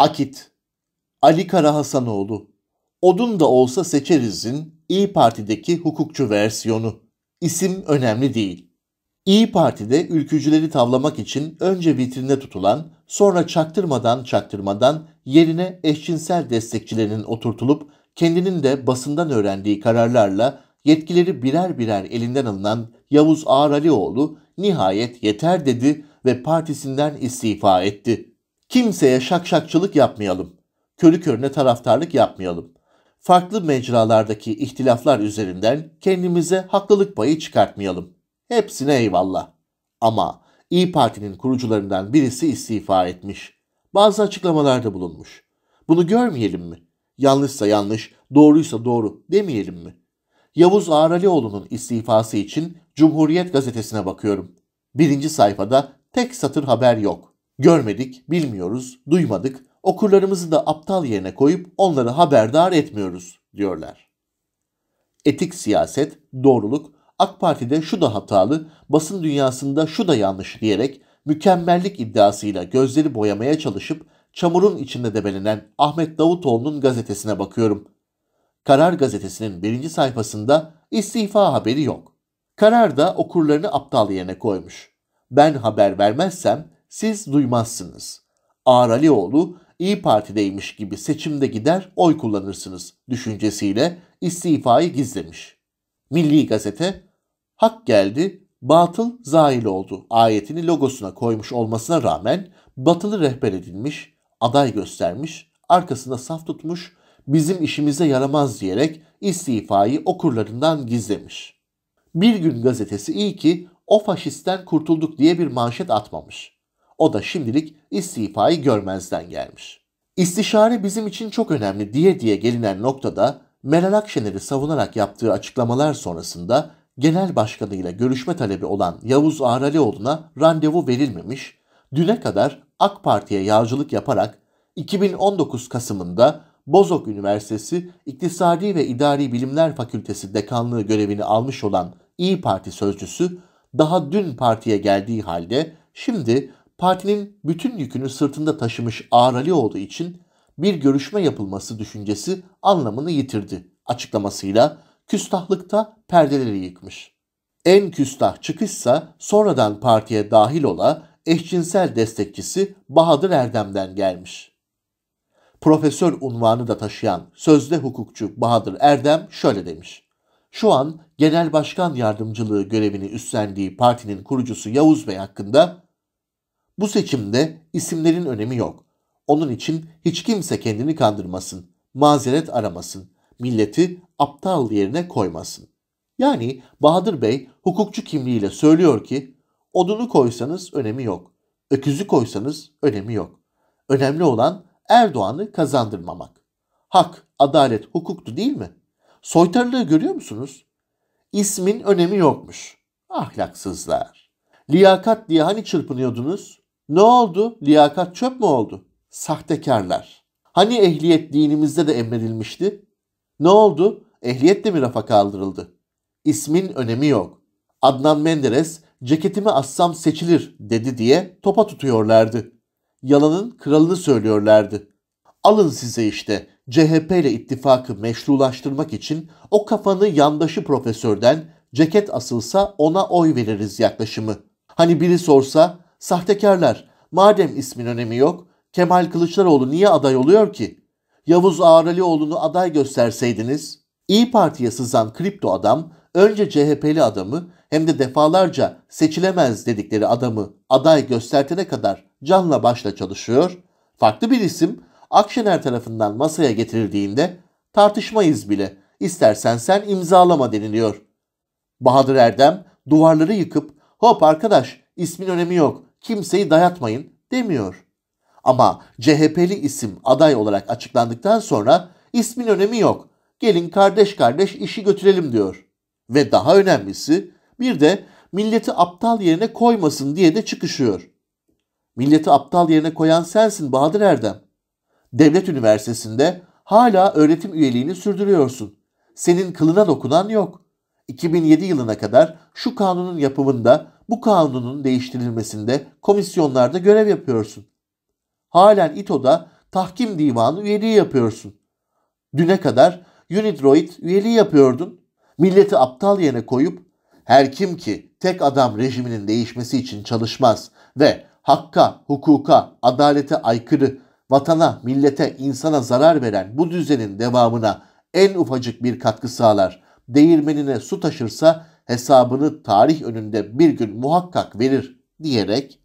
Akit, Ali Kara Hasanoğlu, Odun da olsa seçeriz'in İyi Parti'deki hukukçu versiyonu. İsim önemli değil. İyi Parti'de ülkücüleri tavlamak için önce vitrinde tutulan, sonra çaktırmadan çaktırmadan yerine eşcinsel destekçilerinin oturtulup kendinin de basından öğrendiği kararlarla yetkileri birer birer elinden alınan Yavuz Ağar nihayet yeter dedi ve partisinden istifa etti. Kimseye şakşakçılık yapmayalım. Körü körüne taraftarlık yapmayalım. Farklı mecralardaki ihtilaflar üzerinden kendimize haklılık payı çıkartmayalım. Hepsine eyvallah. Ama İyi Parti'nin kurucularından birisi istifa etmiş. Bazı açıklamalarda bulunmuş. Bunu görmeyelim mi? Yanlışsa yanlış, doğruysa doğru demeyelim mi? Yavuz Ağralioğlu'nun istifası için Cumhuriyet gazetesine bakıyorum. Birinci sayfada tek satır haber yok. Görmedik, bilmiyoruz, duymadık, okurlarımızı da aptal yerine koyup onları haberdar etmiyoruz diyorlar. Etik siyaset, doğruluk, AK Parti'de şu da hatalı, basın dünyasında şu da yanlış diyerek mükemmellik iddiasıyla gözleri boyamaya çalışıp çamurun içinde debelenen Ahmet Davutoğlu'nun gazetesine bakıyorum. Karar gazetesinin birinci sayfasında istifa haberi yok. Karar da okurlarını aptal yerine koymuş. Ben haber vermezsem siz duymazsınız. Ağar Alioğlu İyi Parti'deymiş gibi seçimde gider oy kullanırsınız düşüncesiyle istifayı gizlemiş. Milli Gazete hak geldi batıl zail oldu ayetini logosuna koymuş olmasına rağmen batılı rehber edilmiş, aday göstermiş, arkasında saf tutmuş, bizim işimize yaramaz diyerek istifayı okurlarından gizlemiş. Bir gün gazetesi iyi ki o faşisten kurtulduk diye bir manşet atmamış. O da şimdilik istifayı görmezden gelmiş. İstişare bizim için çok önemli diye diye gelinen noktada Meral Akşener'i savunarak yaptığı açıklamalar sonrasında genel başkanıyla görüşme talebi olan Yavuz Aralioğlu'na randevu verilmemiş, düne kadar AK Parti'ye yağcılık yaparak 2019 Kasım'ında Bozok Üniversitesi İktisadi ve İdari Bilimler Fakültesi dekanlığı görevini almış olan İyi Parti sözcüsü daha dün partiye geldiği halde şimdi partinin bütün yükünü sırtında taşımış Ağar Ali olduğu için bir görüşme yapılması düşüncesi anlamını yitirdi açıklamasıyla küstahlıkta perdeleri yıkmış. En küstah çıkışsa sonradan partiye dahil ola eşcinsel destekçisi Bahadır Erdem'den gelmiş. Profesör unvanı da taşıyan sözde hukukçu Bahadır Erdem şöyle demiş. Şu an genel başkan yardımcılığı görevini üstlendiği partinin kurucusu Yavuz Bey hakkında bu seçimde isimlerin önemi yok. Onun için hiç kimse kendini kandırmasın, mazeret aramasın, milleti aptal yerine koymasın. Yani Bahadır Bey hukukçu kimliğiyle söylüyor ki odunu koysanız önemi yok, öküzü koysanız önemi yok. Önemli olan Erdoğan'ı kazandırmamak. Hak, adalet, hukuktu değil mi? Soytarılığı görüyor musunuz? İsmin önemi yokmuş. Ahlaksızlar. Liyakat diye hani çırpınıyordunuz? Ne oldu? Liyakat çöp mü oldu? Sahtekarlar. Hani ehliyet dinimizde de emredilmişti? Ne oldu? Ehliyet de mi rafa kaldırıldı? İsmin önemi yok. Adnan Menderes ceketimi assam seçilir dedi diye topa tutuyorlardı. Yalanın kralını söylüyorlardı. Alın size işte CHP ile ittifakı meşrulaştırmak için o kafanı yandaşı profesörden ceket asılsa ona oy veririz yaklaşımı. Hani biri sorsa Sahtekarlar, madem ismin önemi yok, Kemal Kılıçdaroğlu niye aday oluyor ki? Yavuz Ağralioğlu'nu aday gösterseydiniz, İyi Parti'ye sızan kripto adam önce CHP'li adamı hem de defalarca seçilemez dedikleri adamı aday göstertene kadar canla başla çalışıyor, farklı bir isim Akşener tarafından masaya getirildiğinde tartışmayız bile, istersen sen imzalama deniliyor. Bahadır Erdem duvarları yıkıp hop arkadaş ismin önemi yok kimseyi dayatmayın demiyor. Ama CHP'li isim aday olarak açıklandıktan sonra ismin önemi yok. Gelin kardeş kardeş işi götürelim diyor. Ve daha önemlisi bir de milleti aptal yerine koymasın diye de çıkışıyor. Milleti aptal yerine koyan sensin Bahadır Erdem. Devlet Üniversitesi'nde hala öğretim üyeliğini sürdürüyorsun. Senin kılına dokunan yok. 2007 yılına kadar şu kanunun yapımında bu kanunun değiştirilmesinde komisyonlarda görev yapıyorsun. Halen İTO'da tahkim divanı üyeliği yapıyorsun. Düne kadar Unidroid üyeliği yapıyordun. Milleti aptal yerine koyup her kim ki tek adam rejiminin değişmesi için çalışmaz ve hakka, hukuka, adalete aykırı, vatana, millete, insana zarar veren bu düzenin devamına en ufacık bir katkı sağlar, değirmenine su taşırsa hesabını tarih önünde bir gün muhakkak verir diyerek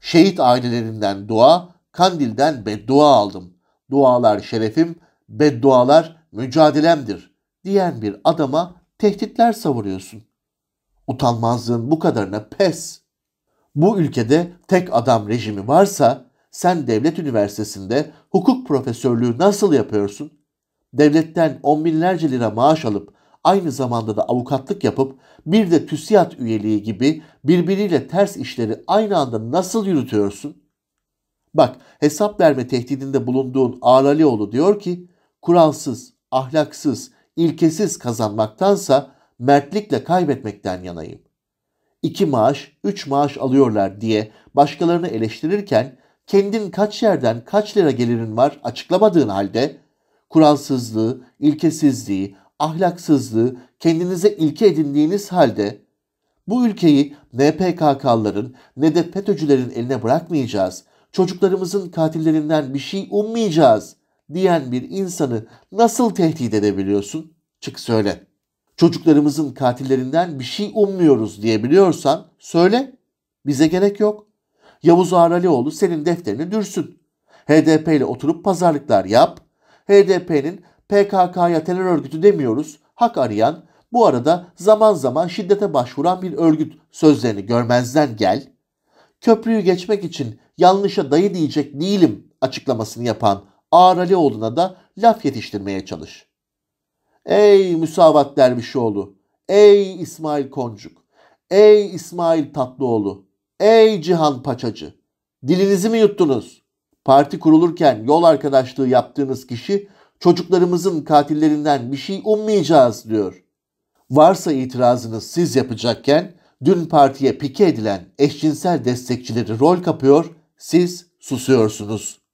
şehit ailelerinden dua, Kandil'den beddua aldım. Dualar şerefim, beddualar mücadelemdir diyen bir adama tehditler savuruyorsun. Utanmazlığın bu kadarına pes. Bu ülkede tek adam rejimi varsa sen devlet üniversitesinde hukuk profesörlüğü nasıl yapıyorsun? Devletten on binlerce lira maaş alıp aynı zamanda da avukatlık yapıp bir de TÜSİAD üyeliği gibi birbiriyle ters işleri aynı anda nasıl yürütüyorsun? Bak hesap verme tehdidinde bulunduğun Ağlalioğlu diyor ki kuralsız, ahlaksız, ilkesiz kazanmaktansa mertlikle kaybetmekten yanayım. İki maaş, üç maaş alıyorlar diye başkalarını eleştirirken kendin kaç yerden kaç lira gelirin var açıklamadığın halde kuralsızlığı, ilkesizliği, ahlaksızlığı kendinize ilke edindiğiniz halde bu ülkeyi ne PKK'ların ne de FETÖ'cülerin eline bırakmayacağız, çocuklarımızın katillerinden bir şey ummayacağız diyen bir insanı nasıl tehdit edebiliyorsun? Çık söyle. Çocuklarımızın katillerinden bir şey ummuyoruz diyebiliyorsan söyle. Bize gerek yok. Yavuz Ağralioğlu senin defterini dürsün. HDP ile oturup pazarlıklar yap. HDP'nin PKK'ya terör örgütü demiyoruz. Hak arayan, bu arada zaman zaman şiddete başvuran bir örgüt sözlerini görmezden gel. Köprüyü geçmek için yanlışa dayı diyecek değilim açıklamasını yapan Ağar Alioğlu'na da laf yetiştirmeye çalış. Ey Müsavat Dervişoğlu, ey İsmail Koncuk, ey İsmail Tatlıoğlu, ey Cihan Paçacı. Dilinizi mi yuttunuz? Parti kurulurken yol arkadaşlığı yaptığınız kişi Çocuklarımızın katillerinden bir şey ummayacağız diyor. Varsa itirazınız siz yapacakken dün partiye pike edilen eşcinsel destekçileri rol kapıyor, siz susuyorsunuz.